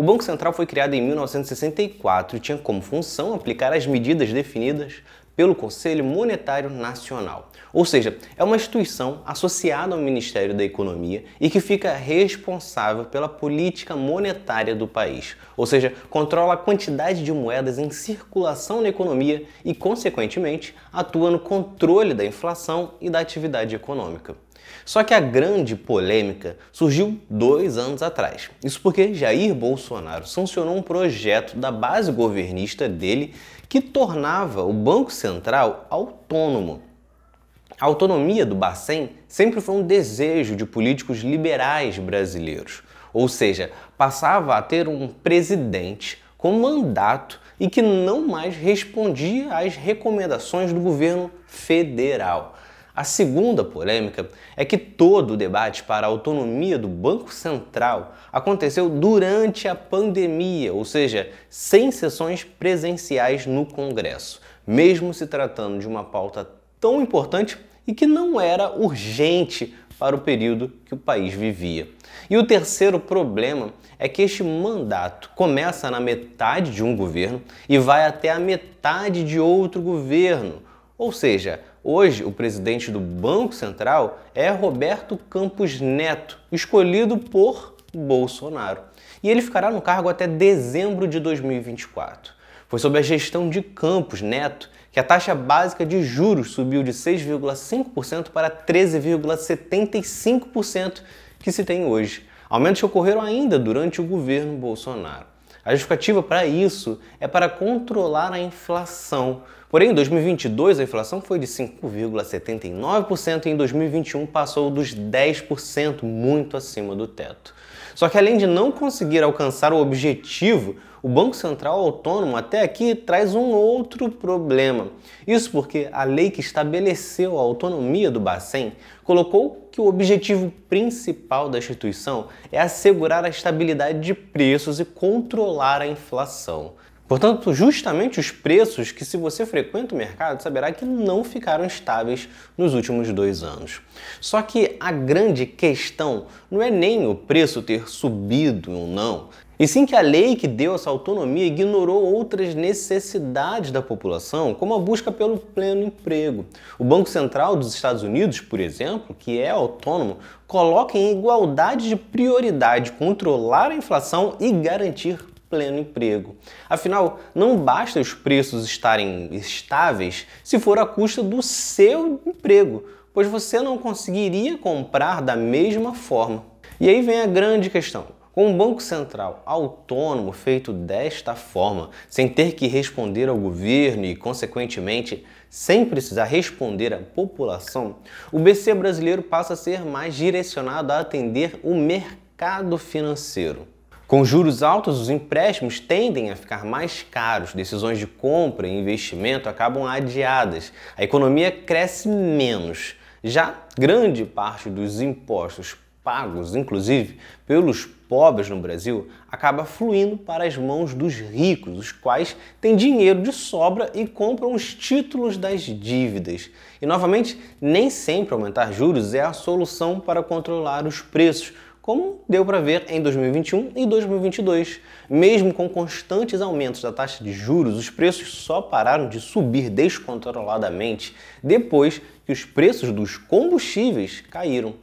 O Banco Central foi criado em 1964 e tinha como função aplicar as medidas definidas pelo Conselho Monetário Nacional. Ou seja, é uma instituição associada ao Ministério da Economia e que fica responsável pela política monetária do país. Ou seja, controla a quantidade de moedas em circulação na economia e, consequentemente, atua no controle da inflação e da atividade econômica. Só que a grande polêmica surgiu dois anos atrás. Isso porque Jair Bolsonaro sancionou um projeto da base governista dele que tornava o Banco Central autônomo. A autonomia do Bacen sempre foi um desejo de políticos liberais brasileiros, ou seja, passava a ter um presidente com mandato e que não mais respondia às recomendações do governo federal. A segunda polêmica é que todo o debate para a autonomia do Banco Central aconteceu durante a pandemia, ou seja, sem sessões presenciais no Congresso, mesmo se tratando de uma pauta tão importante e que não era urgente para o período que o país vivia. E o terceiro problema é que este mandato começa na metade de um governo e vai até a metade de outro governo. Ou seja, hoje o presidente do Banco Central é Roberto Campos Neto, escolhido por Bolsonaro. E ele ficará no cargo até dezembro de 2024. Foi sob a gestão de Campos Neto que a taxa básica de juros subiu de 6,5% para 13,75% que se tem hoje. Aumentos que ocorreram ainda durante o governo Bolsonaro. A justificativa para isso é para controlar a inflação, Porém, em 2022 a inflação foi de 5,79% e em 2021 passou dos 10%, muito acima do teto. Só que além de não conseguir alcançar o objetivo, o Banco Central Autônomo até aqui traz um outro problema. Isso porque a lei que estabeleceu a autonomia do Bacen colocou que o objetivo principal da instituição é assegurar a estabilidade de preços e controlar a inflação. Portanto, justamente os preços que, se você frequenta o mercado, saberá que não ficaram estáveis nos últimos dois anos. Só que a grande questão não é nem o preço ter subido ou não, e sim que a lei que deu essa autonomia ignorou outras necessidades da população, como a busca pelo pleno emprego. O Banco Central dos Estados Unidos, por exemplo, que é autônomo, coloca em igualdade de prioridade controlar a inflação e garantir pleno emprego. Afinal, não basta os preços estarem estáveis se for à custa do seu emprego, pois você não conseguiria comprar da mesma forma. E aí vem a grande questão. Com um Banco Central autônomo feito desta forma, sem ter que responder ao governo e, consequentemente, sem precisar responder à população, o BC brasileiro passa a ser mais direcionado a atender o mercado financeiro. Com juros altos, os empréstimos tendem a ficar mais caros, decisões de compra e investimento acabam adiadas, a economia cresce menos. Já grande parte dos impostos pagos, inclusive pelos pobres no Brasil, acaba fluindo para as mãos dos ricos, os quais têm dinheiro de sobra e compram os títulos das dívidas. E novamente, nem sempre aumentar juros é a solução para controlar os preços como deu para ver em 2021 e 2022. Mesmo com constantes aumentos da taxa de juros, os preços só pararam de subir descontroladamente depois que os preços dos combustíveis caíram.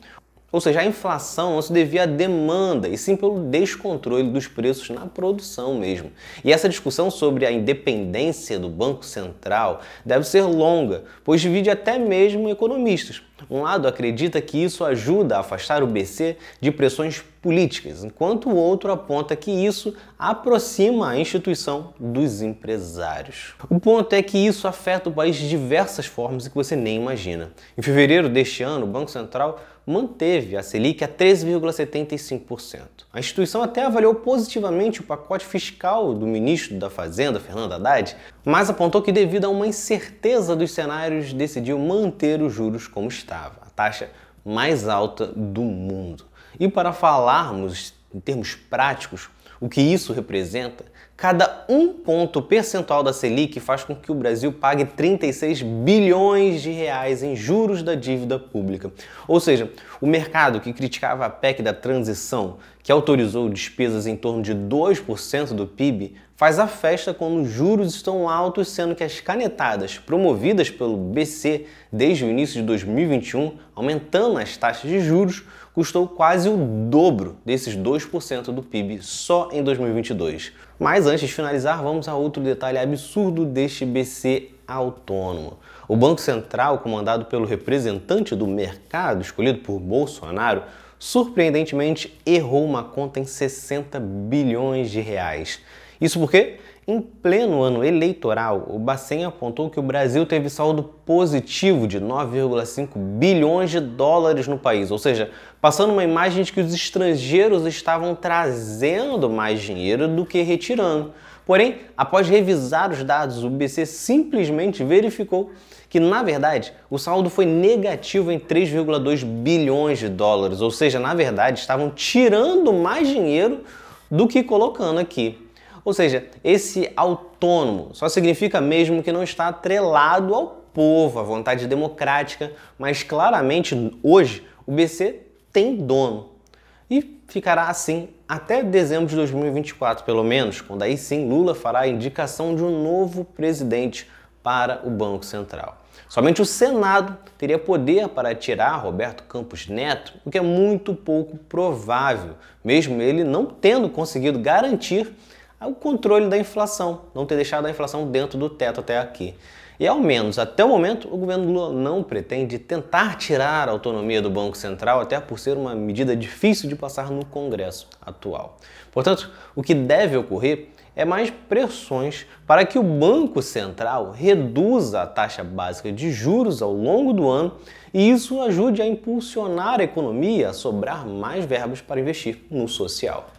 Ou seja, a inflação não se devia à demanda, e sim pelo descontrole dos preços na produção mesmo. E essa discussão sobre a independência do Banco Central deve ser longa, pois divide até mesmo economistas. Um lado acredita que isso ajuda a afastar o BC de pressões políticas, enquanto o outro aponta que isso aproxima a instituição dos empresários. O ponto é que isso afeta o país de diversas formas e que você nem imagina. Em fevereiro deste ano, o Banco Central manteve a Selic a 13,75%. A instituição até avaliou positivamente o pacote fiscal do ministro da Fazenda, Fernando Haddad, mas apontou que, devido a uma incerteza dos cenários, decidiu manter os juros como estava, a taxa mais alta do mundo. E para falarmos em termos práticos o que isso representa, Cada um ponto percentual da Selic faz com que o Brasil pague 36 bilhões de reais em juros da dívida pública. Ou seja, o mercado que criticava a PEC da transição, que autorizou despesas em torno de 2% do PIB, faz a festa quando os juros estão altos, sendo que as canetadas promovidas pelo BC desde o início de 2021, aumentando as taxas de juros, custou quase o dobro desses 2% do PIB só em 2022. Mas antes de finalizar, vamos a outro detalhe absurdo deste BC autônomo. O Banco Central, comandado pelo representante do mercado escolhido por Bolsonaro, surpreendentemente errou uma conta em 60 bilhões de reais. Isso porque em pleno ano eleitoral, o Bacen apontou que o Brasil teve saldo positivo de 9,5 bilhões de dólares no país, ou seja, passando uma imagem de que os estrangeiros estavam trazendo mais dinheiro do que retirando. Porém, após revisar os dados, o BC simplesmente verificou que, na verdade, o saldo foi negativo em 3,2 bilhões de dólares, ou seja, na verdade, estavam tirando mais dinheiro do que colocando aqui. Ou seja, esse autônomo só significa mesmo que não está atrelado ao povo, à vontade democrática, mas claramente hoje o BC tem dono. E ficará assim até dezembro de 2024, pelo menos, quando aí sim Lula fará a indicação de um novo presidente para o Banco Central. Somente o Senado teria poder para tirar Roberto Campos Neto, o que é muito pouco provável, mesmo ele não tendo conseguido garantir ah, o controle da inflação, não ter deixado a inflação dentro do teto até aqui. E ao menos até o momento, o governo Lula não pretende tentar tirar a autonomia do Banco Central, até por ser uma medida difícil de passar no Congresso atual. Portanto, o que deve ocorrer é mais pressões para que o Banco Central reduza a taxa básica de juros ao longo do ano e isso ajude a impulsionar a economia a sobrar mais verbas para investir no social.